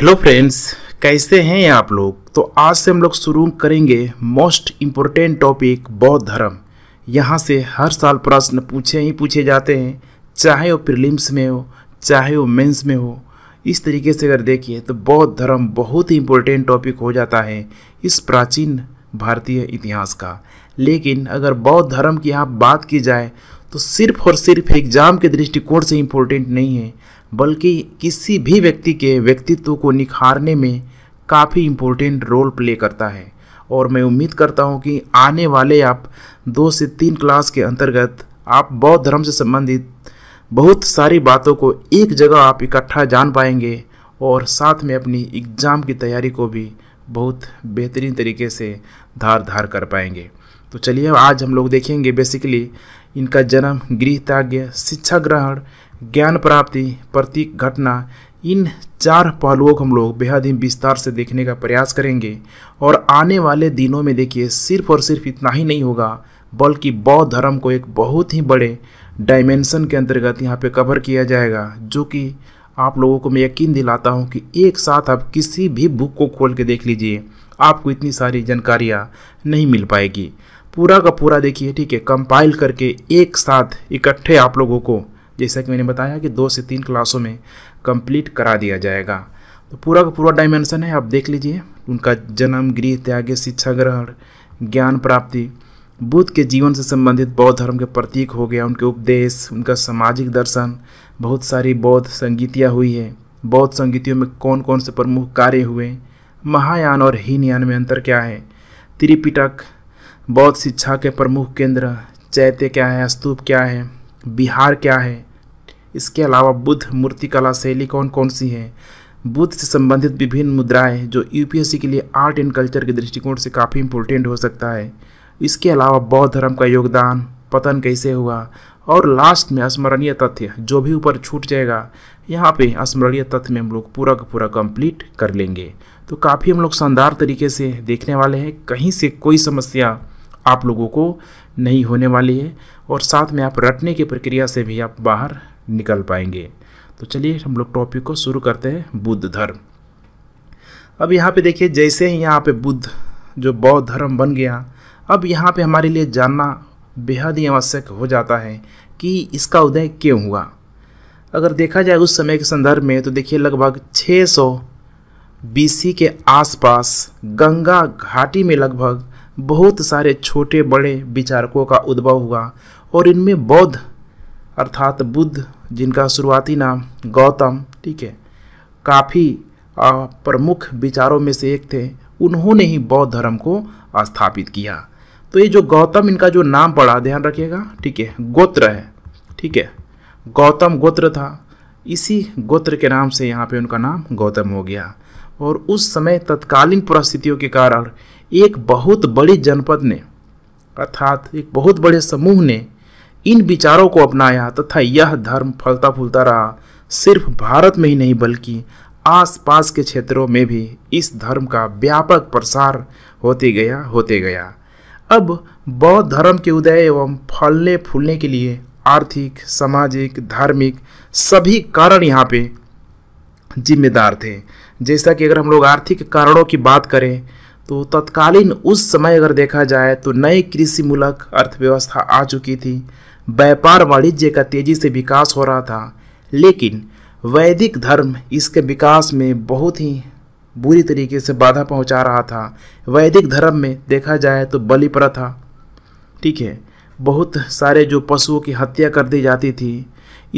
hello friends कैसे हैं आप लोग तो आज से हम लोग शुरू करेंगे मोस्ट इम्पोर्टेंट टॉपिक बौद्ध धर्म यहाँ से हर साल प्रश्न पूछे ही पूछे जाते हैं चाहे वो प्रिलिम्स में हो चाहे वो मेंस में हो इस तरीके से अगर देखिए तो बौद्ध धर्म बहुत ही इम्पोर्टेंट टॉपिक हो जाता है इस प्राचीन भारतीय इतिहास का लेकिन अगर बौद्ध धर्म की यहाँ बात की जाए तो सिर्फ और सिर्फ एग्ज़ाम के दृष्टिकोण से इम्पोर्टेंट नहीं है बल्कि किसी भी व्यक्ति के व्यक्तित्व को निखारने में काफ़ी इम्पोर्टेंट रोल प्ले करता है और मैं उम्मीद करता हूँ कि आने वाले आप दो से तीन क्लास के अंतर्गत आप बौद्ध धर्म से संबंधित बहुत सारी बातों को एक जगह आप इकट्ठा जान पाएंगे और साथ में अपनी एग्ज़ाम की तैयारी को भी बहुत बेहतरीन तरीके से धार धार कर पाएंगे तो चलिए आज हम लोग देखेंगे बेसिकली इनका जन्म गृहताज्ञ शिक्षा ग्रहण ज्ञान प्राप्ति प्रतीक घटना इन चार पहलुओं को हम लोग बेहद ही विस्तार से देखने का प्रयास करेंगे और आने वाले दिनों में देखिए सिर्फ और सिर्फ इतना ही नहीं होगा बल्कि बौद्ध धर्म को एक बहुत ही बड़े डायमेंशन के अंतर्गत यहाँ पे कवर किया जाएगा जो कि आप लोगों को मैं यकीन दिलाता हूँ कि एक साथ आप किसी भी बुक को खोल के देख लीजिए आपको इतनी सारी जानकारियाँ नहीं मिल पाएगी पूरा का पूरा देखिए ठीक है कंपाइल करके एक साथ इकट्ठे आप लोगों को जैसा कि मैंने बताया कि दो से तीन क्लासों में कंप्लीट करा दिया जाएगा तो पूरा का पूरा डायमेंशन है आप देख लीजिए उनका जन्म गृह त्याग शिक्षा ग्रहण ज्ञान प्राप्ति बुद्ध के जीवन से संबंधित बौद्ध धर्म के प्रतीक हो गया उनके उपदेश उनका सामाजिक दर्शन बहुत सारी बौद्ध संगीतियाँ हुई है बौद्ध संगीतियों में कौन कौन से प्रमुख कार्य हुए महायान और हीनयान में अंतर क्या है त्रिपिटक बौद्ध शिक्षा के प्रमुख केंद्र चैत्य क्या है स्तूप क्या है बिहार क्या है इसके अलावा बुद्ध मूर्तिकला शैली कौन कौन सी है बुद्ध से संबंधित विभिन्न मुद्राएं जो यूपीएससी के लिए आर्ट एंड कल्चर के दृष्टिकोण से काफ़ी इंपॉर्टेंट हो सकता है इसके अलावा बौद्ध धर्म का योगदान पतन कैसे हुआ और लास्ट में स्मरणीय तथ्य जो भी ऊपर छूट जाएगा यहाँ पे स्मरणीय तथ्य में हम लोग पूरा का पूरा कंप्लीट कर लेंगे तो काफ़ी हम लोग शानदार तरीके से देखने वाले हैं कहीं से कोई समस्या आप लोगों को नहीं होने वाली है और साथ में आप रटने की प्रक्रिया से भी आप बाहर निकल पाएंगे तो चलिए हम लोग टॉपिक को शुरू करते हैं बुद्ध धर्म अब यहाँ पे देखिए जैसे ही यहाँ पे बुद्ध जो बौद्ध धर्म बन गया अब यहाँ पे हमारे लिए जानना बेहद ही आवश्यक हो जाता है कि इसका उदय क्यों हुआ अगर देखा जाए उस समय के संदर्भ में तो देखिए लगभग 600 सौ के आसपास गंगा घाटी में लगभग बहुत सारे छोटे बड़े विचारकों का उद्भव हुआ और इनमें बौद्ध अर्थात बुद्ध जिनका शुरुआती नाम गौतम ठीक है काफ़ी प्रमुख विचारों में से एक थे उन्होंने ही बौद्ध धर्म को स्थापित किया तो ये जो गौतम इनका जो नाम पड़ा ध्यान रखिएगा ठीक है गोत्र है ठीक है गौतम गोत्र था इसी गोत्र के नाम से यहाँ पे उनका नाम गौतम हो गया और उस समय तत्कालीन परिस्थितियों के कारण एक बहुत बड़ी जनपद ने अर्थात एक बहुत बड़े समूह ने इन विचारों को अपनाया तथा यह धर्म फलता फूलता रहा सिर्फ भारत में ही नहीं बल्कि आसपास के क्षेत्रों में भी इस धर्म का व्यापक प्रसार होते गया होते गया अब बौद्ध धर्म के उदय एवं फलने फूलने के लिए आर्थिक सामाजिक धार्मिक सभी कारण यहाँ पे जिम्मेदार थे जैसा कि अगर हम लोग आर्थिक कारणों की बात करें तो तत्कालीन उस समय अगर देखा जाए तो नई कृषि मूलक अर्थव्यवस्था आ चुकी थी व्यापार वाणिज्य का तेजी से विकास हो रहा था लेकिन वैदिक धर्म इसके विकास में बहुत ही बुरी तरीके से बाधा पहुंचा रहा था वैदिक धर्म में देखा जाए तो बलि प्रथा ठीक है बहुत सारे जो पशुओं की हत्या कर दी जाती थी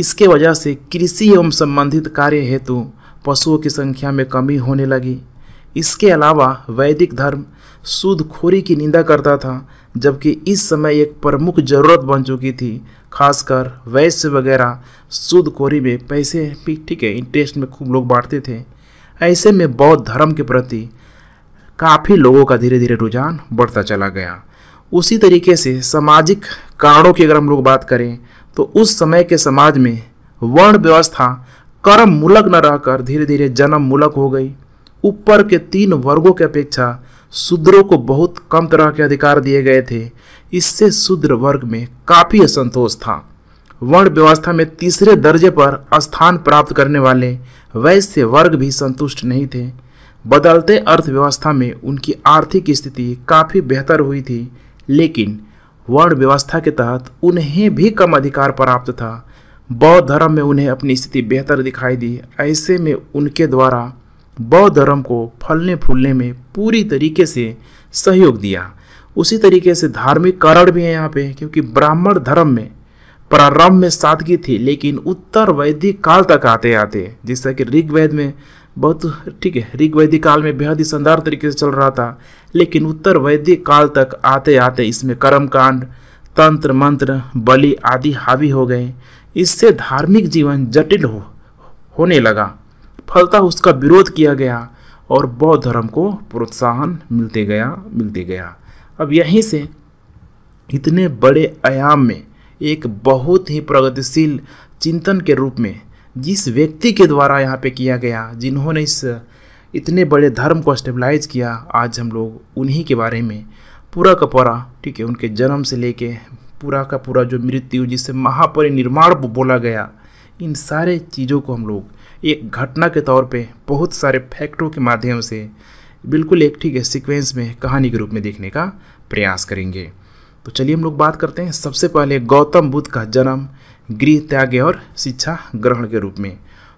इसके वजह से कृषि एवं संबंधित कार्य हेतु पशुओं की संख्या में कमी होने लगी इसके अलावा वैदिक धर्म सूदखोरी की निंदा करता था जबकि इस समय एक प्रमुख ज़रूरत बन चुकी थी खासकर वैश्य वगैरह सूदखोरी में पैसे भी ठीक है इंटरेस्ट में खूब लोग बांटते थे ऐसे में बौद्ध धर्म के प्रति काफ़ी लोगों का धीरे धीरे रुझान बढ़ता चला गया उसी तरीके से सामाजिक कारणों की अगर हम लोग बात करें तो उस समय के समाज में वर्ण व्यवस्था कर्म मूलक न रहकर धीरे धीरे जन्म मूलक हो गई ऊपर के तीन वर्गों की अपेक्षा शूद्रों को बहुत कम तरह के अधिकार दिए गए थे इससे शूद्र वर्ग में काफ़ी असंतोष था वर्ण व्यवस्था में तीसरे दर्जे पर स्थान प्राप्त करने वाले वैश्य वर्ग भी संतुष्ट नहीं थे बदलते अर्थव्यवस्था में उनकी आर्थिक स्थिति काफ़ी बेहतर हुई थी लेकिन वर्ण व्यवस्था के तहत उन्हें भी कम अधिकार प्राप्त था बौद्ध धर्म में उन्हें अपनी स्थिति बेहतर दिखाई दी ऐसे में उनके द्वारा बौद्ध धर्म को फलने फूलने में पूरी तरीके से सहयोग दिया उसी तरीके से धार्मिक कारण भी है यहाँ पे क्योंकि ब्राह्मण धर्म में प्रारंभ में सादगी थी लेकिन उत्तर वैदिक काल तक आते आते जिस तरह कि ऋग्वेद में बहुत ठीक है ऋग्वैदिक काल में बेहद ही शानदार तरीके से चल रहा था लेकिन उत्तर वैदिक काल तक आते आते इसमें कर्मकांड तंत्र मंत्र बलि आदि हावी हो गए इससे धार्मिक जीवन जटिल हो होने लगा फलता उसका विरोध किया गया और बौद्ध धर्म को प्रोत्साहन मिलते गया मिलते गया अब यहीं से इतने बड़े आयाम में एक बहुत ही प्रगतिशील चिंतन के रूप में जिस व्यक्ति के द्वारा यहाँ पे किया गया जिन्होंने इस इतने बड़े धर्म को स्टेबलाइज किया आज हम लोग उन्हीं के बारे में पूरा का पूरा ठीक है उनके जन्म से लेके पूरा का पूरा जो मृत्यु जिसे महापरिनिर्माण बोला गया इन सारे चीज़ों को हम लोग एक घटना के तौर पे बहुत सारे फैक्टरों के माध्यम से बिल्कुल एक ठीक है सीक्वेंस में कहानी के रूप में देखने का प्रयास करेंगे तो चलिए हम लोग बात करते हैं सबसे पहले गौतम बुद्ध का जन्म गृह त्याग और शिक्षा ग्रहण के रूप में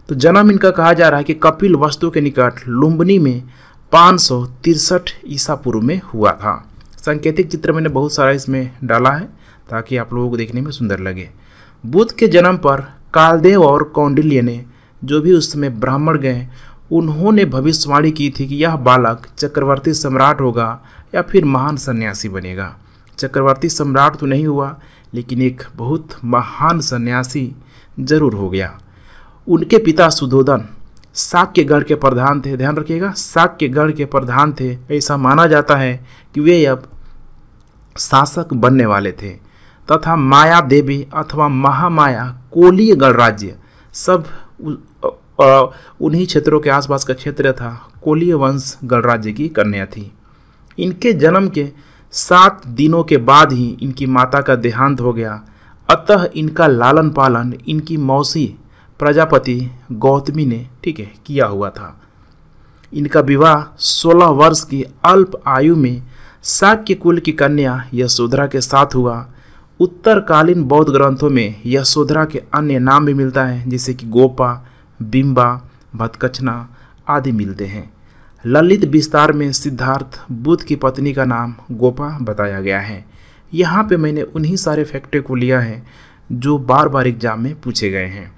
तो जन्म इनका कहा जा रहा है कि कपिल वस्तु के निकट लुम्बनी में पाँच सौ तिरसठ ईसा पूर्व में हुआ था सांकेतिक चित्र मैंने बहुत सारा इसमें डाला है ताकि आप लोगों को देखने में सुंदर लगे बुद्ध के जन्म पर कालदेव और कौंडिल्य ने जो भी उस समय ब्राह्मण गए उन्होंने भविष्यवाणी की थी कि यह बालक चक्रवर्ती सम्राट होगा या फिर महान सन्यासी बनेगा चक्रवर्ती सम्राट तो नहीं हुआ लेकिन एक बहुत महान सन्यासी जरूर हो गया उनके पिता सुधोधन साग के प्रधान थे ध्यान रखिएगा साक्यगढ़ के प्रधान थे ऐसा माना जाता है कि वे अब शासक बनने वाले थे तथा माया देवी अथवा महामाया कोलीय गणराज्य सब और उन्हीं क्षेत्रों के आसपास का क्षेत्र था कोलीय वंश गणराज्य की कन्या थी इनके जन्म के सात दिनों के बाद ही इनकी माता का देहांत हो गया अतः इनका लालन पालन इनकी मौसी प्रजापति गौतमी ने ठीक है किया हुआ था इनका विवाह 16 वर्ष की अल्प आयु में शाक्य कुल की कन्या यशोधरा के साथ हुआ उत्तरकालीन बौद्ध ग्रंथों में यशोधरा के अन्य नाम भी मिलता है जैसे कि गोपा बिंबा भतकचना आदि मिलते हैं ललित विस्तार में सिद्धार्थ बुद्ध की पत्नी का नाम गोपा बताया गया है यहाँ पे मैंने उन्हीं सारे फैक्टर को लिया है जो बार बार एग्जाम में पूछे गए हैं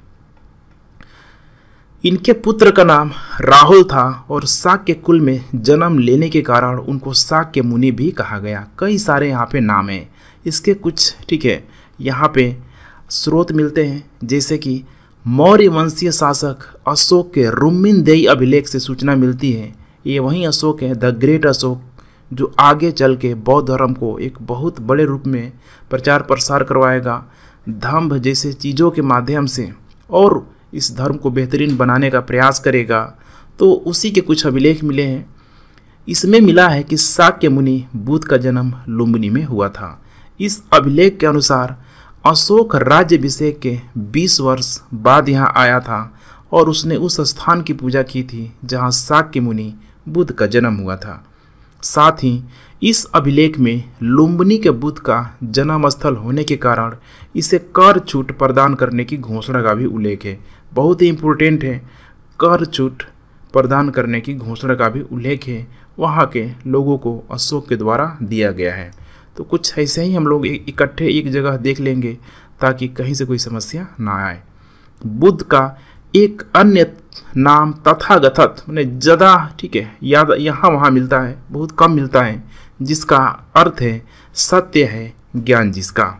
इनके पुत्र का नाम राहुल था और साग के कुल में जन्म लेने के कारण उनको साग के मुनि भी कहा गया कई सारे यहाँ पे नाम हैं इसके कुछ ठीक है यहाँ पे स्रोत मिलते हैं जैसे कि मौर्य वंशीय शासक अशोक के रुमिन देई अभिलेख से सूचना मिलती है ये वही अशोक है द ग्रेट अशोक जो आगे चल के बौद्ध धर्म को एक बहुत बड़े रूप में प्रचार प्रसार करवाएगा धम्भ जैसे चीज़ों के माध्यम से और इस धर्म को बेहतरीन बनाने का प्रयास करेगा तो उसी के कुछ अभिलेख मिले हैं इसमें मिला है कि शाक्य मुनि बुद्ध का जन्म लुम्बिनी में हुआ था इस अभिलेख के अनुसार अशोक राज्यभिषेक के 20 वर्ष बाद यहाँ आया था और उसने उस स्थान की पूजा की थी जहाँ साक्य मुनि बुद्ध का जन्म हुआ था साथ ही इस अभिलेख में लुम्बनी के बुद्ध का जन्म स्थल होने के कारण इसे कर छूट प्रदान करने की घोषणा का भी उल्लेख है बहुत ही इम्पोर्टेंट है कर छूट प्रदान करने की घोषणा का भी उल्लेख है वहाँ के लोगों को अशोक के द्वारा दिया गया है तो कुछ ऐसे ही हम लोग इकट्ठे एक जगह देख लेंगे ताकि कहीं से कोई समस्या ना आए बुद्ध का एक अन्य नाम तथागतत मैंने जदा ठीक है याद यहाँ वहाँ मिलता है बहुत कम मिलता है जिसका अर्थ है सत्य है ज्ञान जिसका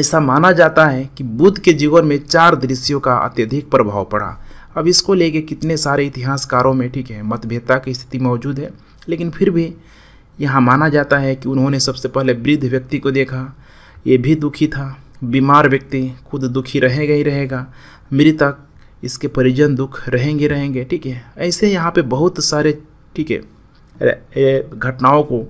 ऐसा माना जाता है कि बुद्ध के जीवन में चार दृश्यों का अत्यधिक प्रभाव पड़ा अब इसको लेके कितने सारे इतिहासकारों में ठीक है मतभेदता की स्थिति मौजूद है लेकिन फिर भी यहाँ माना जाता है कि उन्होंने सबसे पहले वृद्ध व्यक्ति को देखा ये भी दुखी था बीमार व्यक्ति खुद दुखी रहेगा ही रहेगा मृतक इसके परिजन दुख रहेंगे रहेंगे ठीक है ऐसे यहाँ पे बहुत सारे ठीक है घटनाओं को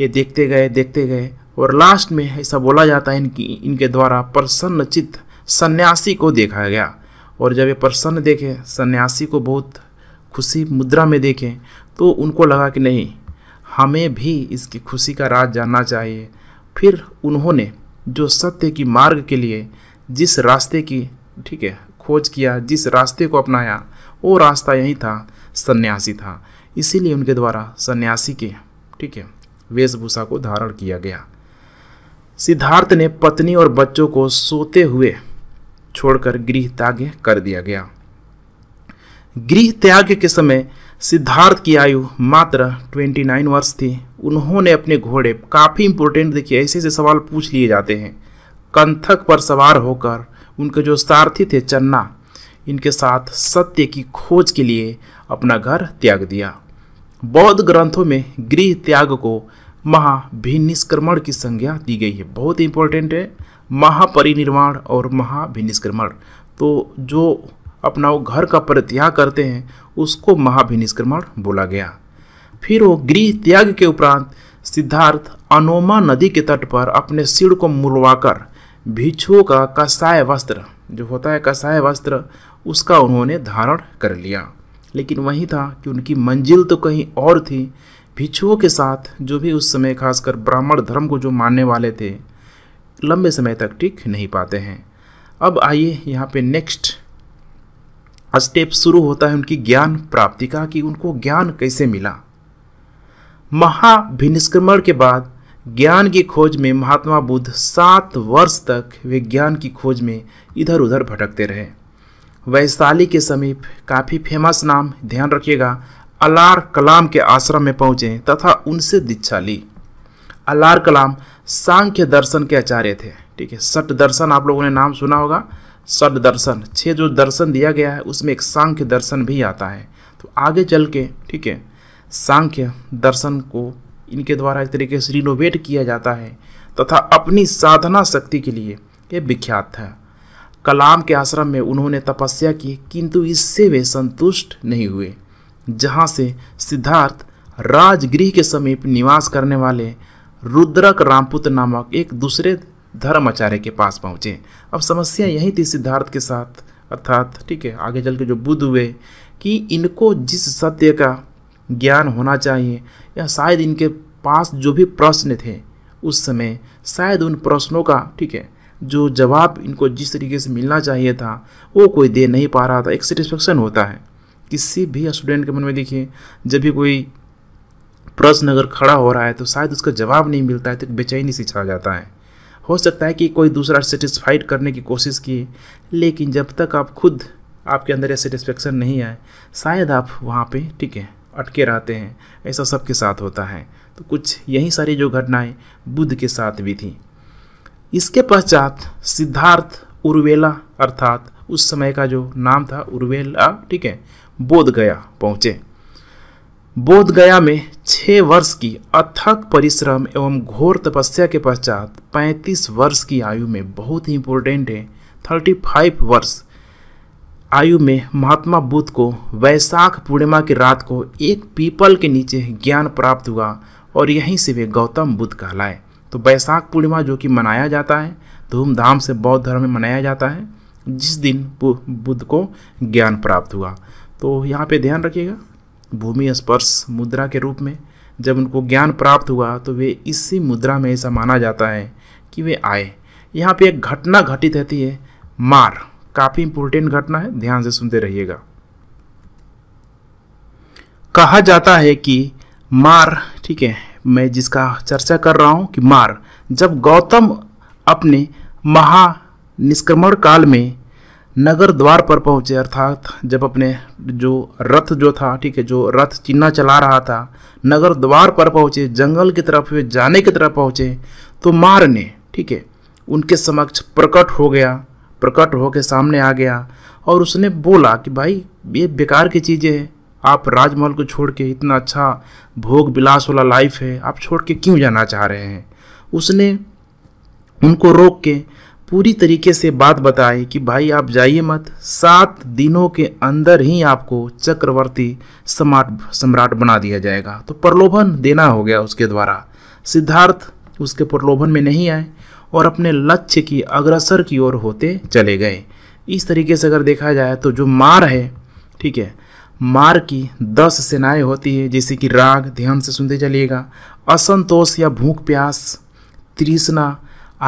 ये देखते गए देखते गए और लास्ट में ऐसा बोला जाता है इनकी इनके द्वारा प्रसन्न चित्त सन्यासी को देखा गया और जब ये प्रसन्न देखे सन्यासी को बहुत खुशी मुद्रा में देखें तो उनको लगा कि नहीं हमें भी इसकी खुशी का राज जानना चाहिए फिर उन्होंने जो सत्य की मार्ग के लिए जिस रास्ते की ठीक है खोज किया जिस रास्ते को अपनाया वो रास्ता यही था सन्यासी था इसीलिए उनके द्वारा सन्यासी के ठीक है वेशभूषा को धारण किया गया सिद्धार्थ ने पत्नी और बच्चों को सोते हुए छोड़कर गृह त्याग कर दिया गया गृह त्याग के समय सिद्धार्थ की आयु मात्र 29 वर्ष थी उन्होंने अपने घोड़े काफ़ी इंपॉर्टेंट देखिए ऐसे ऐसे सवाल पूछ लिए जाते हैं कंथक पर सवार होकर उनके जो सारथी थे चन्ना इनके साथ सत्य की खोज के लिए अपना घर त्याग दिया बौद्ध ग्रंथों में गृह त्याग को महाभिनिष्क्रमण की संज्ञा दी गई है बहुत इंपॉर्टेंट है महापरिनिर्वाण और महाभिनिष्क्रमण तो जो अपना वो घर का परित्याग करते हैं उसको महाभिनिष्क्रमण बोला गया फिर वो गृह त्याग के उपरांत सिद्धार्थ अनोमा नदी के तट पर अपने सिर को मुड़वाकर भिक्षुओं का कसाय वस्त्र जो होता है कसाय वस्त्र उसका उन्होंने धारण कर लिया लेकिन वही था कि उनकी मंजिल तो कहीं और थी भिक्षुओं के साथ जो भी उस समय खासकर ब्राह्मण धर्म को जो मानने वाले थे लंबे समय तक टिक नहीं पाते हैं अब आइए यहाँ पे नेक्स्ट स्टेप शुरू होता है उनकी ज्ञान प्राप्ति का कि उनको ज्ञान कैसे मिला महाभिनिष्क्रमण के बाद ज्ञान की खोज में महात्मा बुद्ध सात वर्ष तक वे ज्ञान की खोज में इधर उधर भटकते रहे वैशाली के समीप काफ़ी फेमस नाम ध्यान रखिएगा अलार कलाम के आश्रम में पहुँचे तथा उनसे दीक्षा ली अलार कलाम सांख्य दर्शन के आचार्य थे ठीक है सट दर्शन आप लोगों ने नाम सुना होगा सद दर्शन छः जो दर्शन दिया गया है उसमें एक सांख्य दर्शन भी आता है तो आगे चल के ठीक है सांख्य दर्शन को इनके द्वारा एक तरीके से रिनोवेट किया जाता है तथा अपनी साधना शक्ति के लिए ये विख्यात था कलाम के आश्रम में उन्होंने तपस्या की किंतु इससे वे संतुष्ट नहीं हुए जहाँ से सिद्धार्थ राजगृह के समीप निवास करने वाले रुद्रक रामपुत नामक एक दूसरे धर्माचार्य के पास पहुँचे अब समस्या यही थी सिद्धार्थ के साथ अर्थात ठीक है आगे चल के जो बुद्ध हुए कि इनको जिस सत्य का ज्ञान होना चाहिए या शायद इनके पास जो भी प्रश्न थे उस समय शायद उन प्रश्नों का ठीक है जो जवाब इनको जिस तरीके से मिलना चाहिए था वो कोई दे नहीं पा रहा था एक सेटिस्फेक्शन होता है किसी भी स्टूडेंट के मन में देखिए जब भी कोई प्रश्न अगर खड़ा हो रहा है तो शायद उसका जवाब नहीं मिलता है तो बेचैनी सी छा जाता है हो सकता है कि कोई दूसरा सेटिस्फाइड करने की कोशिश किए लेकिन जब तक आप खुद आपके अंदर यह सेटिस्फेक्शन नहीं आए शायद आप वहाँ पे ठीक है अटके रहते हैं ऐसा सबके साथ होता है तो कुछ यही सारी जो घटनाएं बुद्ध के साथ भी थी इसके पश्चात सिद्धार्थ उर्वेला अर्थात उस समय का जो नाम था उर्वेला ठीक है बोध गया पहुँचे बोध गया में छः वर्ष की अथक परिश्रम एवं घोर तपस्या के पश्चात पैंतीस वर्ष की आयु में बहुत ही इम्पोर्टेंट है थर्टी फाइव वर्ष आयु में महात्मा बुद्ध को वैशाख पूर्णिमा की रात को एक पीपल के नीचे ज्ञान प्राप्त हुआ और यहीं से वे गौतम बुद्ध कहलाए तो वैशाख पूर्णिमा जो कि मनाया जाता है धूमधाम से बौद्ध धर्म में मनाया जाता है जिस दिन बुद्ध को ज्ञान प्राप्त हुआ तो यहाँ पे ध्यान रखिएगा भूमि स्पर्श मुद्रा के रूप में जब उनको ज्ञान प्राप्त हुआ तो वे इसी मुद्रा में ऐसा माना जाता है कि वे आए यहाँ पे एक घटना घटित रहती है मार काफ़ी इंपोर्टेंट घटना है ध्यान से सुनते रहिएगा कहा जाता है कि मार ठीक है मैं जिसका चर्चा कर रहा हूँ कि मार जब गौतम अपने महा निष्क्रमण काल में नगर द्वार पर पहुंचे अर्थात जब अपने जो रथ जो था ठीक है जो रथ चिन्ना चला रहा था नगर द्वार पर पहुंचे जंगल की तरफ वे जाने की तरफ पहुंचे तो मार ने ठीक है उनके समक्ष प्रकट हो गया प्रकट होकर सामने आ गया और उसने बोला कि भाई ये बेकार की चीज़ें हैं आप राजमहल को छोड़ के इतना अच्छा भोग विलास वाला लाइफ है आप छोड़ के क्यों जाना चाह रहे हैं उसने उनको रोक के पूरी तरीके से बात बताए कि भाई आप जाइए मत सात दिनों के अंदर ही आपको चक्रवर्ती सम्राट सम्राट बना दिया जाएगा तो प्रलोभन देना हो गया उसके द्वारा सिद्धार्थ उसके प्रलोभन में नहीं आए और अपने लक्ष्य की अग्रसर की ओर होते चले गए इस तरीके से अगर देखा जाए तो जो मार है ठीक है मार की दस सेनाएं होती है जैसे कि राग ध्यान से सुनते चलिएगा असंतोष या भूख प्यास तृष्णा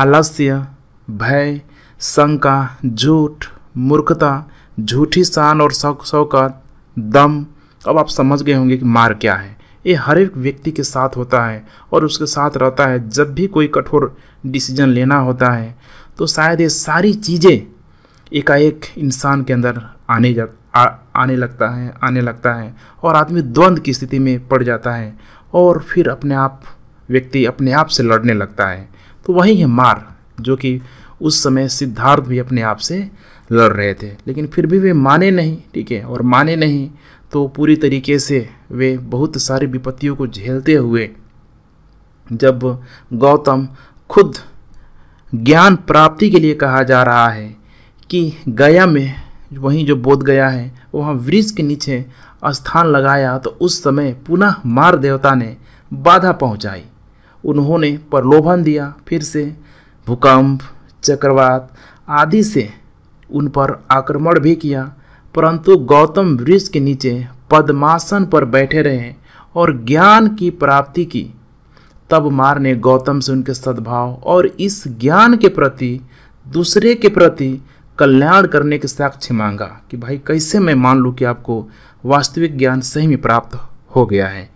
आलस्य भय शंका झूठ मूर्खता झूठी शान और शौक शौकत दम अब आप समझ गए होंगे कि मार क्या है ये हर एक व्यक्ति के साथ होता है और उसके साथ रहता है जब भी कोई कठोर डिसीजन लेना होता है तो शायद ये सारी चीज़ें एकाएक इंसान के अंदर आने जा आने लगता है आने लगता है और आदमी द्वंद्व की स्थिति में पड़ जाता है और फिर अपने आप व्यक्ति अपने आप से लड़ने लगता है तो वही है मार जो कि उस समय सिद्धार्थ भी अपने आप से लड़ रहे थे लेकिन फिर भी वे माने नहीं ठीक है और माने नहीं तो पूरी तरीके से वे बहुत सारी विपत्तियों को झेलते हुए जब गौतम खुद ज्ञान प्राप्ति के लिए कहा जा रहा है कि गया में वहीं जो बोध गया है वहाँ वृक्ष के नीचे स्थान लगाया तो उस समय पुनः मार देवता ने बाधा पहुँचाई उन्होंने प्रलोभन दिया फिर से भूकंप चक्रवात आदि से उन पर आक्रमण भी किया परंतु गौतम वृक्ष के नीचे पद्मासन पर बैठे रहे और ज्ञान की प्राप्ति की तब मार ने गौतम से उनके सद्भाव और इस ज्ञान के प्रति दूसरे के प्रति कल्याण करने के साक्ष्य मांगा कि भाई कैसे मैं मान लूँ कि आपको वास्तविक ज्ञान सही में प्राप्त हो गया है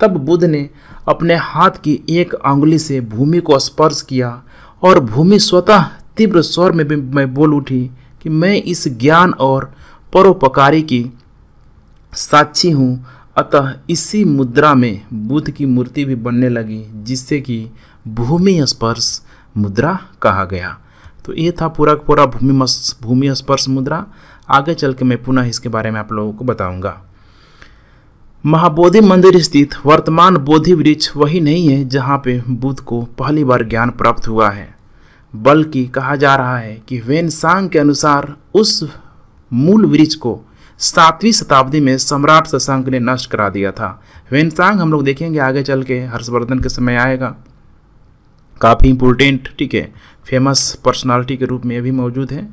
तब बुद्ध ने अपने हाथ की एक अंगुली से भूमि को स्पर्श किया और भूमि स्वतः तीव्र स्वर में भी मैं बोल उठी कि मैं इस ज्ञान और परोपकारी की साक्षी हूँ अतः इसी मुद्रा में बुद्ध की मूर्ति भी बनने लगी जिससे कि भूमि स्पर्श मुद्रा कहा गया तो ये था पूरा पूरा भूमि भूमि स्पर्श मुद्रा आगे चल के मैं पुनः इसके बारे में आप लोगों को बताऊंगा महाबोधि मंदिर स्थित वर्तमान बोधि वृक्ष वही नहीं है जहाँ पे बुद्ध को पहली बार ज्ञान प्राप्त हुआ है बल्कि कहा जा रहा है कि वेन सांग के अनुसार उस मूल वृक्ष को सातवीं शताब्दी में सम्राट शशांक ने नष्ट करा दिया था वेनसांग हम लोग देखेंगे आगे चल के हर्षवर्धन के समय आएगा काफ़ी इम्पोर्टेंट ठीक है फेमस पर्सनालिटी के रूप में भी मौजूद है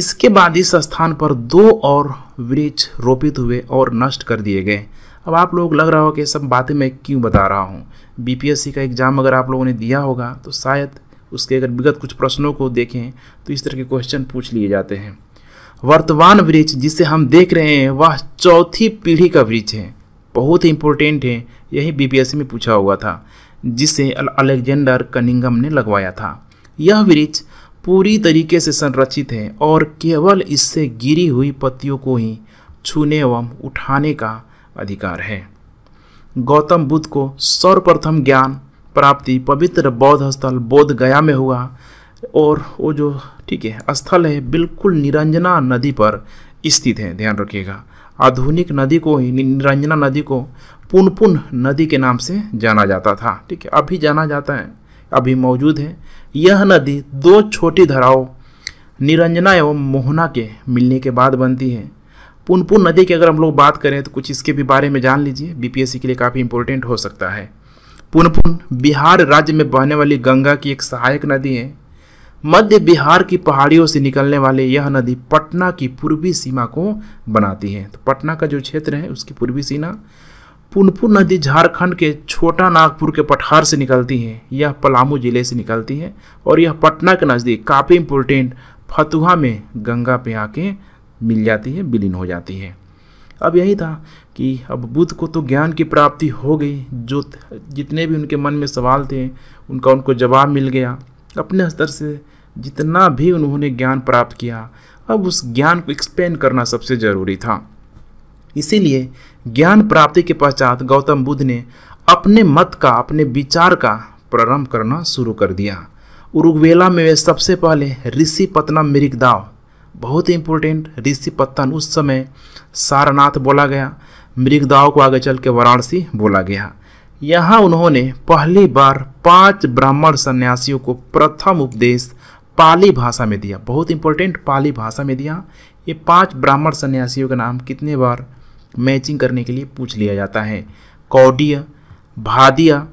इसके बाद इस स्थान पर दो और वृक्ष रोपित हुए और नष्ट कर दिए गए अब आप लोग लग रहा हो कि सब बातें मैं क्यों बता रहा हूँ बीपीएससी का एग्ज़ाम अगर आप लोगों ने दिया होगा तो शायद उसके अगर विगत कुछ प्रश्नों को देखें तो इस तरह के क्वेश्चन पूछ लिए जाते हैं वर्तमान वृक्ष जिसे हम देख रहे हैं वह चौथी पीढ़ी का वृक्ष है बहुत ही इंपॉर्टेंट है यही बीपीएससी में पूछा हुआ था जिसे अलेक्जेंडर कनिंगम ने लगवाया था यह वृक्ष पूरी तरीके से संरक्षित है और केवल इससे गिरी हुई पत्तियों को ही छूने एवं उठाने का अधिकार है गौतम बुद्ध को सर्वप्रथम ज्ञान प्राप्ति पवित्र बौद्ध स्थल बोध गया में हुआ और वो जो ठीक है स्थल है बिल्कुल निरंजना नदी पर स्थित है ध्यान रखिएगा आधुनिक नदी को ही निरंजना नदी को पुनपुन नदी के नाम से जाना जाता था ठीक है अभी जाना जाता है अभी मौजूद है यह नदी दो छोटी धाराओं निरंजना एवं मोहना के मिलने के बाद बनती है पुनपुन नदी की अगर हम लोग बात करें तो कुछ इसके भी बारे में जान लीजिए बीपीएससी के लिए काफ़ी इंपॉर्टेंट हो सकता है पुनपुन बिहार राज्य में बहने वाली गंगा की एक सहायक नदी है मध्य बिहार की पहाड़ियों से निकलने वाली यह नदी पटना की पूर्वी सीमा को बनाती है तो पटना का जो क्षेत्र है उसकी पूर्वी सीमा पुनपुन नदी झारखंड के छोटा नागपुर के पठार से निकलती है यह पलामू जिले से निकलती है और यह पटना के नज़दीक काफ़ी इम्पोर्टेंट फतुहा में गंगा पे आके मिल जाती है विलीन हो जाती है अब यही था कि अब बुद्ध को तो ज्ञान की प्राप्ति हो गई जो जितने भी उनके मन में सवाल थे उनका उनको जवाब मिल गया अपने स्तर से जितना भी उन्होंने ज्ञान प्राप्त किया अब उस ज्ञान को एक्सपेंड करना सबसे ज़रूरी था इसीलिए ज्ञान प्राप्ति के पश्चात गौतम बुद्ध ने अपने मत का अपने विचार का प्रारंभ करना शुरू कर दिया उरुग्वेला में वे सबसे पहले ऋषि पत्ना मिरिकदाव बहुत ही इम्पोर्टेंट ऋषि पत्तन उस समय सारनाथ बोला गया मृगदाव को आगे चल के वाराणसी बोला गया यहाँ उन्होंने पहली बार पांच ब्राह्मण सन्यासियों को प्रथम उपदेश पाली भाषा में दिया बहुत इंपॉर्टेंट पाली भाषा में दिया ये पांच ब्राह्मण सन्यासियों का नाम कितने बार मैचिंग करने के लिए पूछ लिया जाता है कौडिय भादिया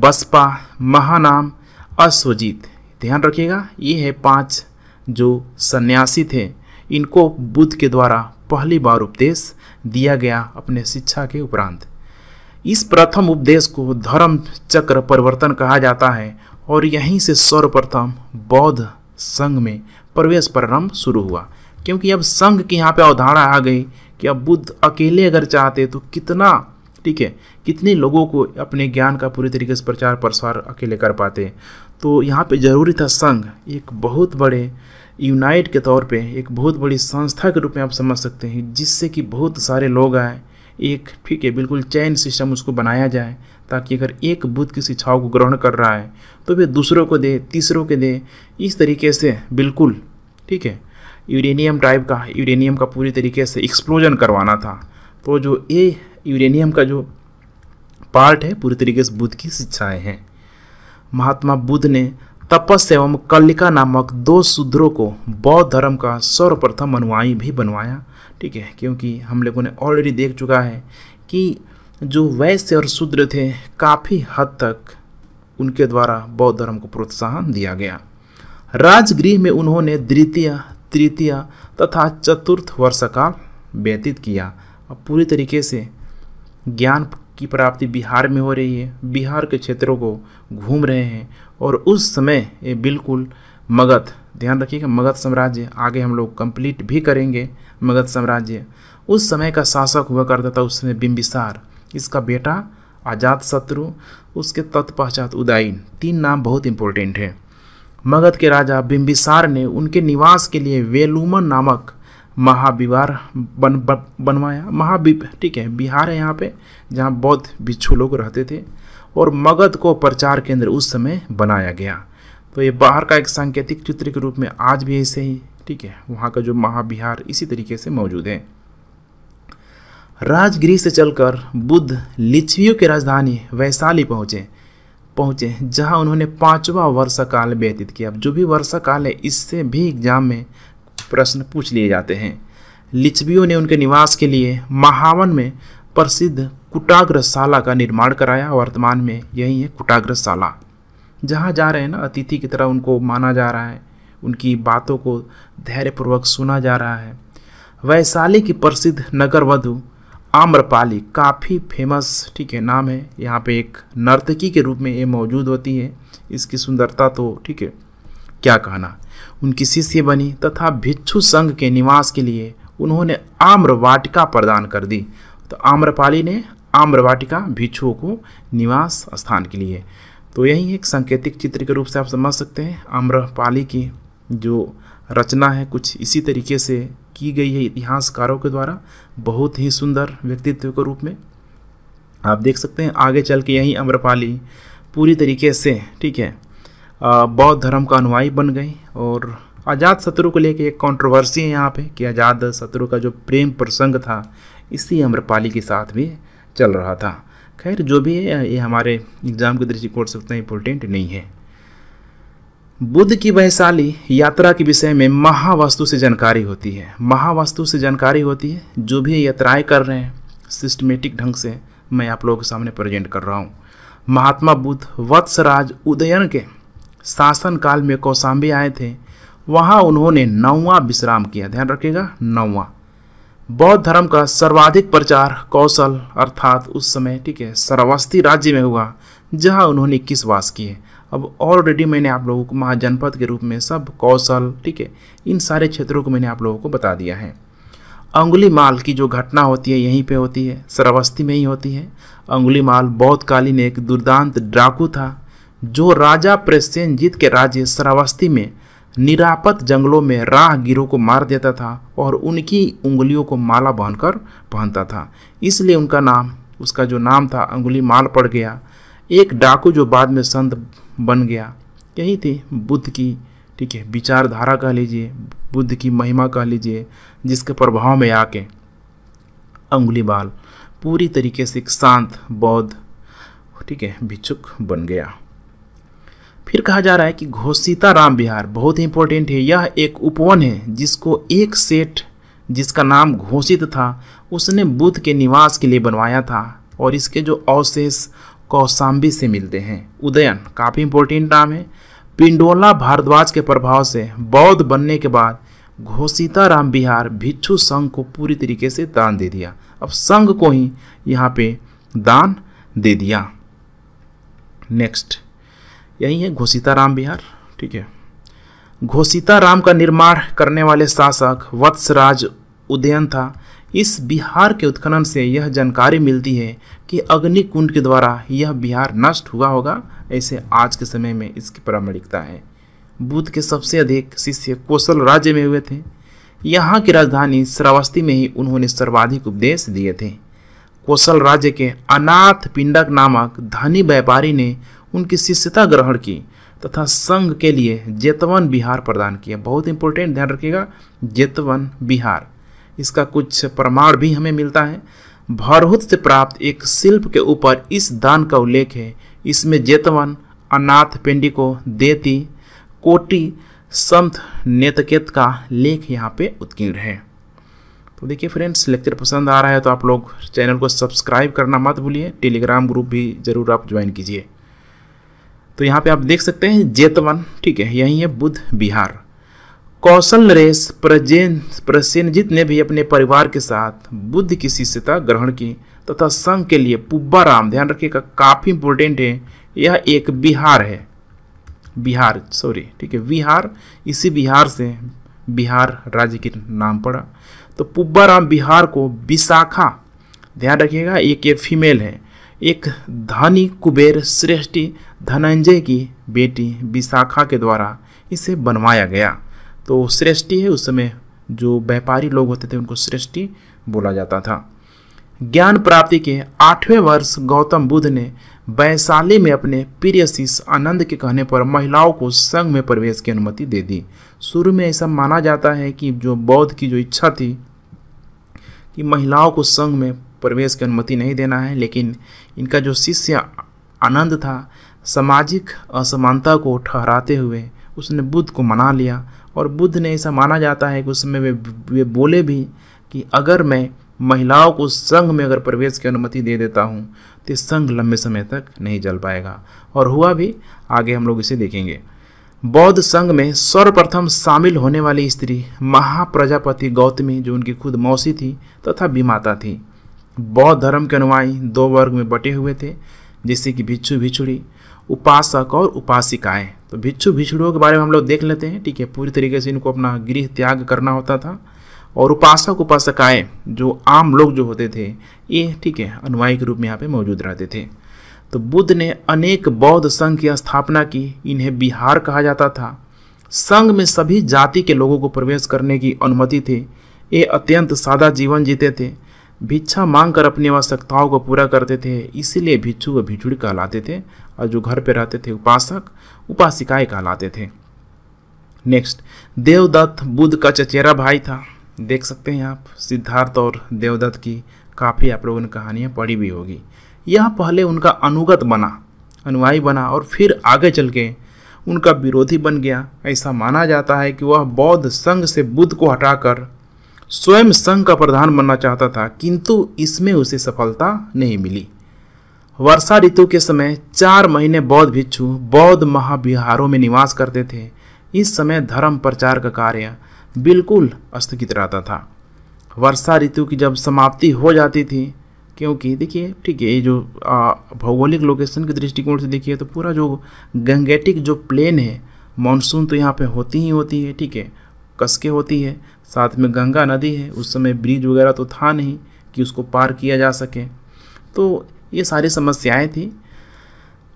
बसपा महानाम अश्वजीत ध्यान रखिएगा ये है पांच जो सन्यासी थे इनको बुद्ध के द्वारा पहली बार उपदेश दिया गया अपने शिक्षा के उपरांत इस प्रथम उपदेश को धर्म चक्र परिवर्तन कहा जाता है और यहीं से सर्वप्रथम बौद्ध संघ में प्रवेश प्रारंभ शुरू हुआ क्योंकि अब संघ की यहाँ पे अवधारणा आ गई कि अब बुद्ध अकेले अगर चाहते तो कितना ठीक है कितने लोगों को अपने ज्ञान का पूरी तरीके से प्रचार प्रसार अकेले कर पाते तो यहाँ पे ज़रूरी था संघ एक बहुत बड़े यूनाइट के तौर पे एक बहुत बड़ी संस्था के रूप में आप समझ सकते हैं जिससे कि बहुत सारे लोग आए एक ठीक है बिल्कुल चैन सिस्टम उसको बनाया जाए ताकि अगर एक बुद्ध की शिक्षाओं को ग्रहण कर रहा है तो वे दूसरों को दे तीसरों के दे इस तरीके से बिल्कुल ठीक है यूरेनियम टाइप का यूरेनियम का पूरी तरीके से एक्सप्लोजन करवाना था तो जो ए यूरेनियम का जो पार्ट है पूरी तरीके से बुद्ध की शिक्षाएँ हैं महात्मा बुद्ध ने तपस एवं कल्लिका नामक दो शूद्रों को बौद्ध धर्म का सर्वप्रथम अनुयायी भी बनवाया ठीक है क्योंकि हम लोगों ने ऑलरेडी देख चुका है कि जो वैश्य और शूद्र थे काफ़ी हद तक उनके द्वारा बौद्ध धर्म को प्रोत्साहन दिया गया राजगृह में उन्होंने द्वितीय तृतीय तथा चतुर्थ वर्ष का व्यतीत किया और पूरी तरीके से ज्ञान की प्राप्ति बिहार में हो रही है बिहार के क्षेत्रों को घूम रहे हैं और उस समय ये बिल्कुल मगध ध्यान रखिएगा मगध साम्राज्य आगे हम लोग कंप्लीट भी करेंगे मगध साम्राज्य उस समय का शासक हुआ करता था उस समय बिम्बिसार इसका बेटा आजाद शत्रु उसके तत्पश्चात उदाइन तीन नाम बहुत इंपॉर्टेंट हैं मगध के राजा बिम्बिसार ने उनके निवास के लिए वेलुमन नामक महाविवार बन बनवाया महाविप ठीक है बिहार है यहाँ पे जहाँ बौद्ध भिक्षु लोग रहते थे और मगध को प्रचार केंद्र उस समय बनाया गया तो ये बाहर का एक सांकेतिक चित्र के रूप में आज भी ऐसे ही ठीक है वहाँ का जो महाविहार इसी तरीके से मौजूद है राजगृह से चलकर बुद्ध लिच्छवियों की राजधानी वैशाली पहुँचे पहुँचे जहाँ उन्होंने पाँचवा वर्षाकाल व्यतीत किया अब जो भी वर्षा काल है इससे भी एग्जाम में प्रश्न पूछ लिए जाते हैं लिच्छवियों ने उनके निवास के लिए महावन में प्रसिद्ध कुटाग्रशाला का निर्माण कराया वर्तमान में यही है कुटाग्रशाला जहाँ जा रहे हैं ना अतिथि की तरह उनको माना जा रहा है उनकी बातों को धैर्यपूर्वक सुना जा रहा है वैशाली की प्रसिद्ध नगर वधु आम्रपाली काफ़ी फेमस ठीक है नाम है यहाँ पे एक नर्तकी के रूप में ये मौजूद होती है इसकी सुंदरता तो ठीक है क्या कहना उनकी शिष्य बनी तथा भिक्षु संघ के निवास के लिए उन्होंने आम्र वाटिका प्रदान कर दी तो आम्रपाली ने आम्रवाटिका भिक्षुओं को निवास स्थान के लिए तो यही एक सांकेतिक चित्र के रूप से आप समझ सकते हैं आम्रपाली की जो रचना है कुछ इसी तरीके से की गई है इतिहासकारों के द्वारा बहुत ही सुंदर व्यक्तित्व के रूप में आप देख सकते हैं आगे चल के यही आम्रपाली पूरी तरीके से ठीक है बौद्ध धर्म का अनुयायी बन गए और आज़ाद शत्रु को लेकर एक कंट्रोवर्सी है यहाँ पे कि आज़ाद शत्रु का जो प्रेम प्रसंग था इसी आम्रपाली के साथ भी चल रहा था खैर जो भी है ये हमारे एग्ज़ाम के दृष्टिकोण से उतना इम्पोर्टेंट नहीं है बुद्ध की वैशाली यात्रा के विषय में महावस्तु से जानकारी होती है महावस्तु से जानकारी होती है जो भी यात्राएं कर रहे हैं सिस्टमेटिक ढंग से मैं आप लोगों के सामने प्रेजेंट कर रहा हूँ महात्मा बुद्ध वत्सराज उदयन के शासनकाल में कौशाम्बी आए थे वहाँ उन्होंने नौवा विश्राम किया ध्यान रखिएगा नौवा बौद्ध धर्म का सर्वाधिक प्रचार कौशल अर्थात उस समय ठीक है सर्वस्थी राज्य में हुआ जहाँ उन्होंने इक्कीस वास किए अब ऑलरेडी मैंने आप लोगों को महाजनपद के रूप में सब कौशल ठीक है इन सारे क्षेत्रों को मैंने आप लोगों को बता दिया है अंगुली माल की जो घटना होती है यहीं पे होती है सरवस्ती में ही होती है अंगुली माल बौद्धकालीन एक दुर्दांत डाकू था जो राजा प्रेसेनजीत के राज्य सरावस्ती में निरापद जंगलों में राहगीरों को मार देता था और उनकी उंगलियों को माला कर पहनता था इसलिए उनका नाम उसका जो नाम था अंगुली माल पड़ गया एक डाकू जो बाद में संत बन गया यही थी बुद्ध की ठीक है विचारधारा कह लीजिए बुद्ध की महिमा कह लीजिए जिसके प्रभाव में आके अंगुली बाल पूरी तरीके से एक शांत बौद्ध ठीक है भिक्षुक बन गया फिर कहा जा रहा है कि घोषिता राम विहार बहुत ही इंपॉर्टेंट है यह एक उपवन है जिसको एक सेठ जिसका नाम घोषित था उसने बुद्ध के निवास के लिए बनवाया था और इसके जो अवशेष कौशाम्बी से मिलते हैं उदयन काफ़ी इंपॉर्टेंट नाम है पिंडोला भारद्वाज के प्रभाव से बौद्ध बनने के बाद घोषिता राम बिहार भिक्षु संघ को पूरी तरीके से दान दे दिया अब संघ को ही यहाँ पे दान दे दिया नेक्स्ट यही है घोषिताराम बिहार ठीक है घोषिताराम का निर्माण करने वाले शासक वत्सराज उदयन था इस बिहार के उत्खनन से यह जानकारी मिलती है कि अग्निकुंड के द्वारा यह बिहार नष्ट हुआ होगा ऐसे आज के समय में इसकी प्रामाणिकता है बुद्ध के सबसे अधिक शिष्य कोसल राज्य में हुए थे यहाँ की राजधानी श्रावस्ती में ही उन्होंने सर्वाधिक उपदेश दिए थे कौशल राज्य के अनाथ पिंडक नामक धनी व्यापारी ने उनकी शिष्यता ग्रहण की तथा संघ के लिए जेतवन बिहार प्रदान किया बहुत इंपॉर्टेंट ध्यान रखिएगा जेतवन बिहार इसका कुछ प्रमाण भी हमें मिलता है भरहुत से प्राप्त एक शिल्प के ऊपर इस दान का उल्लेख है इसमें जेतवन अनाथ पेंडिको देती कोटि संत नेतकेत का लेख यहाँ पे उत्कीर्ण है तो देखिए फ्रेंड्स लेक्चर पसंद आ रहा है तो आप लोग चैनल को सब्सक्राइब करना मत भूलिए टेलीग्राम ग्रुप भी ज़रूर आप ज्वाइन कीजिए तो यहाँ पे आप देख सकते हैं जेतवन ठीक है यही है बुद्ध बिहार कौशल नरेश प्रजेन प्रसेनजीत ने भी अपने परिवार के साथ बुद्ध की शिष्यता ग्रहण की तथा संघ के लिए पुब्बा राम ध्यान रखिएगा काफ़ी इंपॉर्टेंट है यह एक बिहार है बिहार सॉरी ठीक है बिहार इसी बिहार से बिहार राज्य के नाम पड़ा तो पुब्बा राम बिहार को विशाखा ध्यान रखिएगा एक ये फीमेल है एक धानी कुबेर श्रेष्ठी धनंजय की बेटी विशाखा के द्वारा इसे बनवाया गया तो श्रेष्ठी है उस समय जो व्यापारी लोग होते थे उनको सृष्टि बोला जाता था ज्ञान प्राप्ति के आठवें वर्ष गौतम बुद्ध ने वैशाली में अपने प्रिय शिष्य आनंद के कहने पर महिलाओं को संघ में प्रवेश की अनुमति दे दी शुरू में ऐसा माना जाता है कि जो बौद्ध की जो इच्छा थी कि महिलाओं को संघ में प्रवेश की अनुमति नहीं देना है लेकिन इनका जो शिष्य आनंद था सामाजिक असमानता को ठहराते हुए उसने बुद्ध को मना लिया और बुद्ध ने ऐसा माना जाता है कि उस समय वे वे बोले भी कि अगर मैं महिलाओं को संघ में अगर प्रवेश की अनुमति दे देता हूँ तो संघ लंबे समय तक नहीं चल पाएगा और हुआ भी आगे हम लोग इसे देखेंगे बौद्ध संघ में सर्वप्रथम शामिल होने वाली स्त्री महाप्रजापति गौतमी जो उनकी खुद मौसी थी तथा तो बीमाता थी बौद्ध धर्म के अनुयायी दो वर्ग में बटे हुए थे जैसे कि भिक्षु भिछुड़ी उपासक और उपासिकाएँ तो भिक्षु भिछुड़ियों के बारे में हम लोग देख लेते हैं ठीक है पूरी तरीके से इनको अपना गृह त्याग करना होता था और उपासक उपासकाएँ जो आम लोग जो होते थे ये ठीक है अनुयायी के रूप में यहाँ पे मौजूद रहते थे तो बुद्ध ने अनेक बौद्ध संघ की स्थापना की इन्हें बिहार कहा जाता था संघ में सभी जाति के लोगों को प्रवेश करने की अनुमति थी ये अत्यंत सादा जीवन जीते थे भिक्षा कर अपनी आवश्यकताओं को पूरा करते थे इसीलिए भिक्षु व भिछुड़ी कहलाते थे और जो घर पर रहते थे उपासक उपासिकाएँ कहलाते थे नेक्स्ट देवदत्त बुद्ध का चचेरा भाई था देख सकते हैं आप सिद्धार्थ और देवदत्त की काफ़ी आप लोगों ने कहानियाँ पढ़ी भी होगी यह पहले उनका अनुगत बना अनुयायी बना और फिर आगे चल के उनका विरोधी बन गया ऐसा माना जाता है कि वह बौद्ध संघ से बुद्ध को हटाकर स्वयं संघ का प्रधान बनना चाहता था किंतु इसमें उसे सफलता नहीं मिली वर्षा ऋतु के समय चार महीने बौद्ध भिक्षु बौद्ध महाविहारों में निवास करते थे इस समय धर्म प्रचार का कार्य बिल्कुल स्थगित रहता था वर्षा ऋतु की जब समाप्ति हो जाती थी क्योंकि देखिए ठीक है ये जो भौगोलिक लोकेशन के दृष्टिकोण से देखिए तो पूरा जो गंगेटिक जो प्लेन है मानसून तो यहाँ पे होती ही होती है ठीक है कसके होती है साथ में गंगा नदी है उस समय ब्रिज वगैरह तो था नहीं कि उसको पार किया जा सके तो ये सारी समस्याएं थी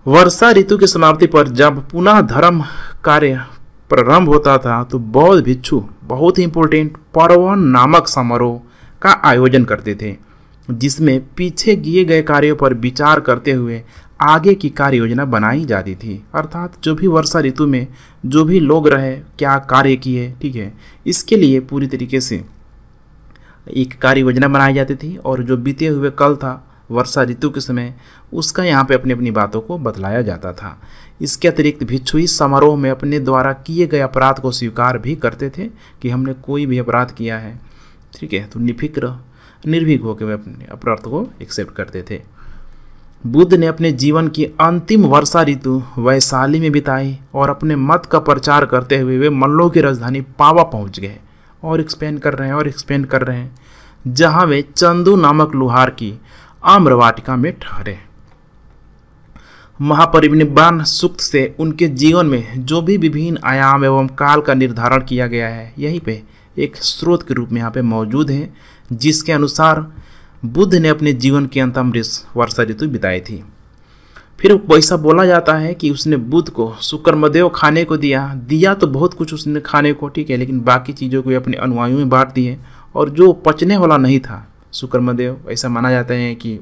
वर्षा ऋतु की समाप्ति पर जब पुनः धर्म कार्य प्रारंभ होता था तो बौद्ध भिक्षु बहुत ही इम्पोर्टेंट पर्वन नामक समारोह का आयोजन करते थे जिसमें पीछे किए गए कार्यों पर विचार करते हुए आगे की कार्य योजना बनाई जाती थी अर्थात जो भी वर्षा ऋतु में जो भी लोग रहे क्या कार्य किए ठीक है इसके लिए पूरी तरीके से एक कार्य योजना बनाई जाती थी और जो बीते हुए कल था वर्षा ऋतु के समय उसका यहाँ पे अपनी अपनी बातों को बतलाया जाता था इसके अतिरिक्त भिक्षुई समारोह में अपने द्वारा किए गए अपराध को स्वीकार भी करते थे कि हमने कोई भी अपराध किया है ठीक है तो निफिक्र निर्भीक होकर वे अपने अपराध को एक्सेप्ट करते थे बुद्ध ने अपने जीवन की अंतिम वर्षा ऋतु वैशाली में बिताई और अपने मत का प्रचार करते हुए वे मल्लों की राजधानी पावा पहुंच गए और एक्सपेंड कर रहे हैं और एक्सपेंड कर रहे हैं जहां वे चंदू नामक लुहार की आम्रवाटिका में ठहरे महापरिनिबान सूक्त से उनके जीवन में जो भी विभिन्न आयाम एवं काल का निर्धारण किया गया है यहीं पे एक स्रोत के रूप में यहाँ पे मौजूद है जिसके अनुसार बुद्ध ने अपने जीवन के अंतम वर्षा ऋतु बिताई थी फिर वैसा बोला जाता है कि उसने बुद्ध को शुक्रमदेव खाने को दिया दिया तो बहुत कुछ उसने खाने को ठीक है लेकिन बाकी चीज़ों को अपने अनुयायियों में बांट दिए और जो पचने वाला नहीं था शुक्रमदेव ऐसा माना जाता है कि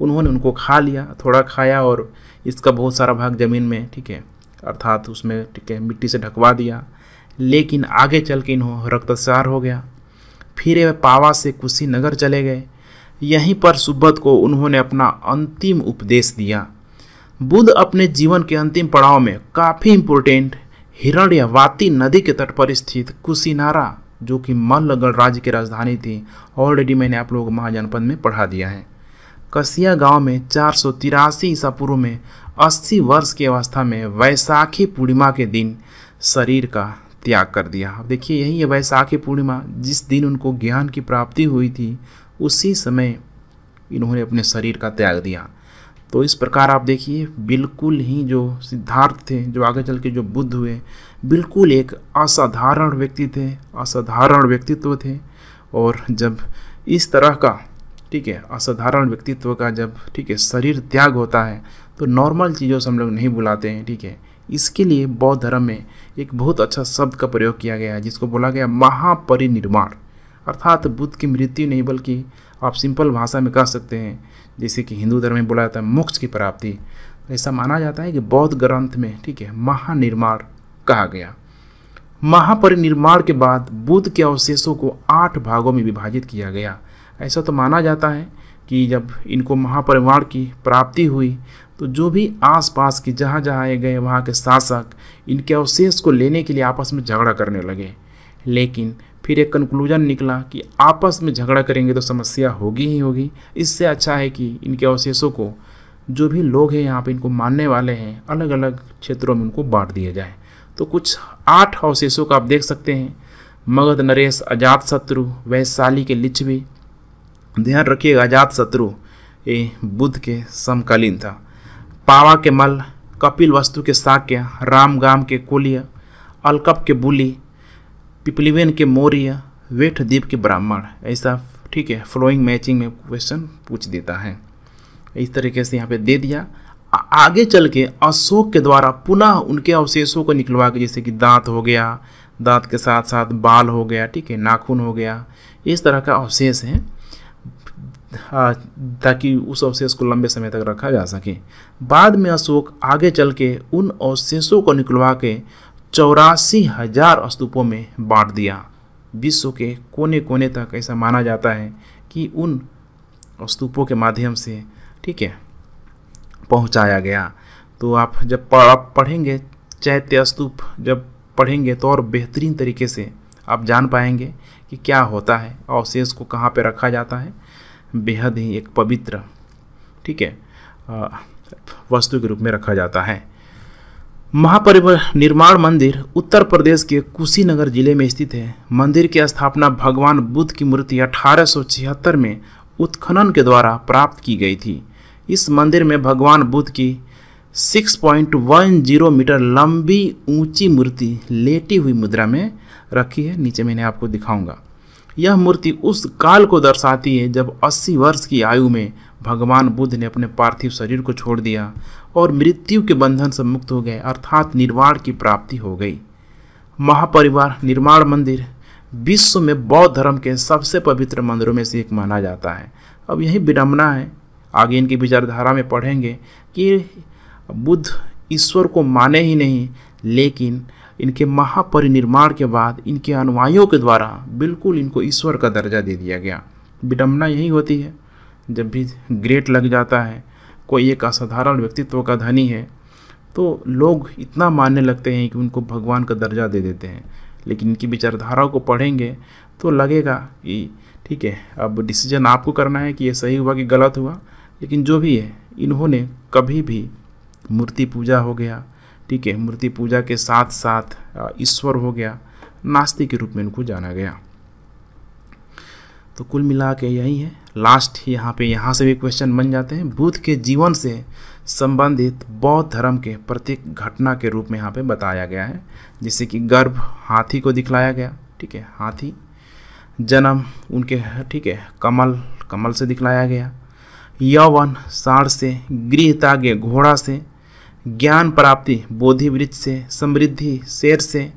उन्होंने उनको खा लिया थोड़ा खाया और इसका बहुत सारा भाग ज़मीन में ठीक है अर्थात उसमें ठीक है मिट्टी से ढकवा दिया लेकिन आगे चल के इन्हों रक्तसार हो गया फिर वे पावा से कुशीनगर चले गए यहीं पर सुब्बत को उन्होंने अपना अंतिम उपदेश दिया बुद्ध अपने जीवन के अंतिम पड़ाव में काफ़ी इम्पोर्टेंट हिरण्यवाती नदी के तट पर स्थित कुशीनारा जो कि मल्लगढ़ राज्य की राजधानी थी ऑलरेडी मैंने आप लोग को महाजनपद में पढ़ा दिया है कसिया गांव में चार सौ तिरासी ईसा पूर्व में अस्सी वर्ष की अवस्था में वैसाखी पूर्णिमा के दिन शरीर का त्याग कर दिया देखिए यही है वैसाखी पूर्णिमा जिस दिन उनको ज्ञान की प्राप्ति हुई थी उसी समय इन्होंने अपने शरीर का त्याग दिया तो इस प्रकार आप देखिए बिल्कुल ही जो सिद्धार्थ थे जो आगे चल के जो बुद्ध हुए बिल्कुल एक असाधारण व्यक्ति थे असाधारण व्यक्तित्व थे और जब इस तरह का ठीक है असाधारण व्यक्तित्व का जब ठीक है शरीर त्याग होता है तो नॉर्मल चीज़ों से हम लोग नहीं बुलाते हैं ठीक है इसके लिए बौद्ध धर्म में एक बहुत अच्छा शब्द का प्रयोग किया गया है जिसको बोला गया महापरिनिर्माण अर्थात बुद्ध की मृत्यु नहीं बल्कि आप सिंपल भाषा में कह सकते हैं जैसे कि हिंदू धर्म में बोला जाता है मोक्ष की प्राप्ति तो ऐसा माना जाता है कि बौद्ध ग्रंथ में ठीक है महानिर्माण कहा गया महापरिनिर्माण के बाद बुद्ध के अवशेषों को आठ भागों में विभाजित किया गया ऐसा तो माना जाता है कि जब इनको महापरिवार की प्राप्ति हुई तो जो भी आसपास की जहाँ जहाँ आए गए वहाँ के शासक इनके अवशेष को लेने के लिए आपस में झगड़ा करने लगे लेकिन फिर एक कंक्लूजन निकला कि आपस में झगड़ा करेंगे तो समस्या होगी ही होगी इससे अच्छा है कि इनके अवशेषों को जो भी लोग हैं यहाँ पे इनको मानने वाले हैं अलग अलग क्षेत्रों में उनको बांट दिया जाए तो कुछ आठ अवशेषों का आप देख सकते हैं मगध नरेश अजात शत्रु वैशाली के लिच्छवी ध्यान रखिएगा अजात शत्रु ये बुद्ध के समकालीन था पावा के मल कपिल वस्तु के साक्य रामगाम के कोलिया अलकप के बुली पिपलिवेन के मौर्य वेठ द्वीप के ब्राह्मण ऐसा ठीक है फ्लोइंग मैचिंग में क्वेश्चन पूछ देता है इस तरीके से यहाँ पे दे दिया आगे चल के अशोक के द्वारा पुनः उनके अवशेषों को निकलवा के जैसे कि दांत हो गया दांत के साथ साथ बाल हो गया ठीक है नाखून हो गया इस तरह का अवशेष है ताकि उस अवशेष को लंबे समय तक रखा जा सके बाद में अशोक आगे चल के उन अवशेषों को निकलवा के चौरासी हजार स्तूपों में बांट दिया विश्व के कोने कोने तक ऐसा माना जाता है कि उन स्तूपों के माध्यम से ठीक है पहुंचाया गया तो आप जब आप पढ़ेंगे चैत्य स्तूप जब पढ़ेंगे तो और बेहतरीन तरीके से आप जान पाएंगे कि क्या होता है अवशेष को कहाँ पर रखा जाता है बेहद ही एक पवित्र ठीक है वस्तु के रूप में रखा जाता है निर्माण मंदिर उत्तर प्रदेश के कुशीनगर जिले में स्थित है मंदिर की स्थापना भगवान बुद्ध की मूर्ति अठारह में उत्खनन के द्वारा प्राप्त की गई थी इस मंदिर में भगवान बुद्ध की 6.10 मीटर लंबी ऊंची मूर्ति लेटी हुई मुद्रा में रखी है नीचे मैंने आपको दिखाऊंगा यह मूर्ति उस काल को दर्शाती है जब 80 वर्ष की आयु में भगवान बुद्ध ने अपने पार्थिव शरीर को छोड़ दिया और मृत्यु के बंधन से मुक्त हो गए अर्थात निर्वाण की प्राप्ति हो गई महापरिवार निर्माण मंदिर विश्व में बौद्ध धर्म के सबसे पवित्र मंदिरों में से एक माना जाता है अब यही विडम्बना है आगे इनकी विचारधारा में पढ़ेंगे कि बुद्ध ईश्वर को माने ही नहीं लेकिन इनके महापरिनिर्माण के बाद इनके अनुयायियों के द्वारा बिल्कुल इनको ईश्वर का दर्जा दे दिया गया विडम्बना यही होती है जब भी ग्रेट लग जाता है कोई एक असाधारण व्यक्तित्व का धनी है तो लोग इतना मानने लगते हैं कि उनको भगवान का दर्जा दे देते हैं लेकिन इनकी विचारधारा को पढ़ेंगे तो लगेगा कि ठीक है अब डिसीजन आपको करना है कि ये सही हुआ कि गलत हुआ लेकिन जो भी है इन्होंने कभी भी मूर्ति पूजा हो गया ठीक है मूर्ति पूजा के साथ साथ ईश्वर हो गया नास्तिक के रूप में इनको जाना गया तो कुल मिला के यही है लास्ट यहाँ पे यहाँ से भी क्वेश्चन बन जाते हैं बुद्ध के जीवन से संबंधित बौद्ध धर्म के प्रत्येक घटना के रूप में यहाँ पे बताया गया है जैसे कि गर्भ हाथी को दिखलाया गया ठीक है हाथी जन्म उनके ठीक है कमल कमल से दिखलाया गया यौवन साढ़ से गृहताग्य घोड़ा से ज्ञान प्राप्ति बोधि वृक्ष से समृद्धि शेर से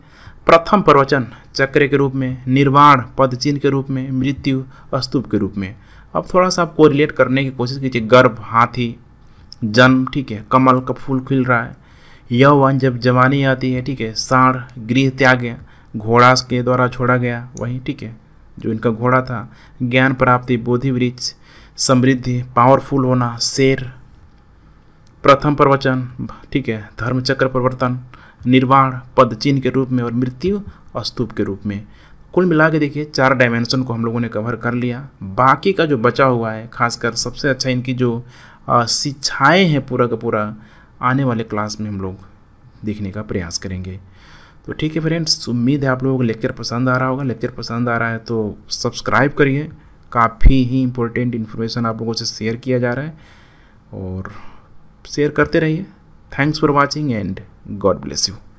प्रथम प्रवचन चक्र के रूप में निर्वाण पदचिन्ह के रूप में मृत्यु स्तूप के रूप में अब थोड़ा सा आपको रिलेट करने की कोशिश कीजिए गर्भ हाथी जन्म ठीक है कमल का फूल खिल रहा है यौवन जब जवानी आती है ठीक है साढ़ गृह त्याग घोड़ा के द्वारा छोड़ा गया वही ठीक है जो इनका घोड़ा था ज्ञान प्राप्ति बोधि वृक्ष समृद्धि पावरफुल होना शेर प्रथम प्रवचन ठीक है धर्मचक्र प्रवर्तन निर्वाण पद चिन्ह के रूप में और मृत्यु स्तूप के रूप में कुल मिला के देखिए चार डायमेंशन को हम लोगों ने कवर कर लिया बाकी का जो बचा हुआ है खासकर सबसे अच्छा इनकी जो शिक्षाएँ हैं पूरा का पूरा आने वाले क्लास में हम लोग देखने का प्रयास करेंगे तो ठीक है फ्रेंड्स उम्मीद है आप लोगों को लेक्चर पसंद आ रहा होगा लेक्चर पसंद आ रहा है तो सब्सक्राइब करिए काफ़ी ही इम्पोर्टेंट इन्फॉर्मेशन आप लोगों से शेयर किया जा रहा है और शेयर करते रहिए thanks for watching and God bless you